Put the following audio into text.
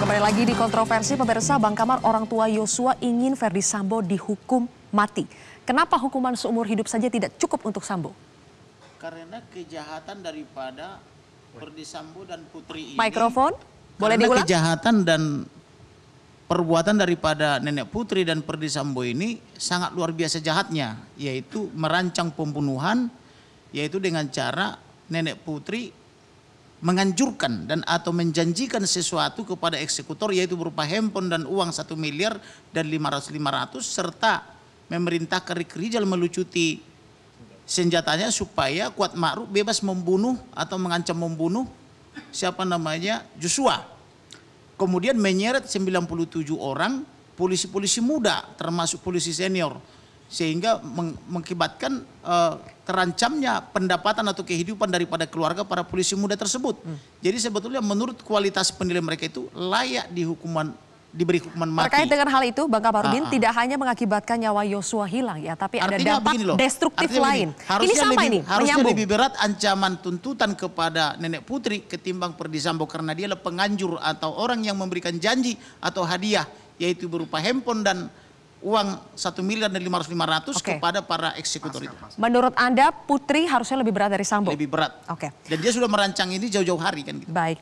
kembali lagi di kontroversi pemirsa Bang Kamar orang tua Yosua ingin Verdi Sambo dihukum mati. Kenapa hukuman seumur hidup saja tidak cukup untuk Sambo? Karena kejahatan daripada Verdi Sambo dan putri ini. Mikrofon? Boleh karena kejahatan dan perbuatan daripada nenek putri dan Verdi Sambo ini sangat luar biasa jahatnya, yaitu merancang pembunuhan yaitu dengan cara nenek putri menganjurkan dan atau menjanjikan sesuatu kepada eksekutor yaitu berupa handphone dan uang satu miliar dan 500 500 serta memerintahkan Rik Rijal melucuti senjatanya supaya Kuat Ma'ruf bebas membunuh atau mengancam membunuh siapa namanya Joshua. Kemudian menyeret 97 orang polisi-polisi muda termasuk polisi senior sehingga meng mengakibatkan uh, terancamnya pendapatan atau kehidupan daripada keluarga para polisi muda tersebut. Hmm. Jadi sebetulnya menurut kualitas penilaian mereka itu layak dihukuman diberi hukuman mati. Terkait dengan hal itu, Bang Kabarudin ah, ah. tidak hanya mengakibatkan nyawa Yosua hilang ya, tapi Artinya ada dampak loh, destruktif lain. harusnya ini sama lebih, ini, harusnya lebih berat ancaman tuntutan kepada nenek putri ketimbang Perdisambo karena dia adalah penganjur atau orang yang memberikan janji atau hadiah yaitu berupa handphone dan uang satu miliar dan lima ratus lima ratus kepada para eksekutor itu. Menurut Anda Putri harusnya lebih berat dari Sambo? Lebih berat. Oke. Okay. Dan dia sudah merancang ini jauh-jauh hari kan gitu. Baik.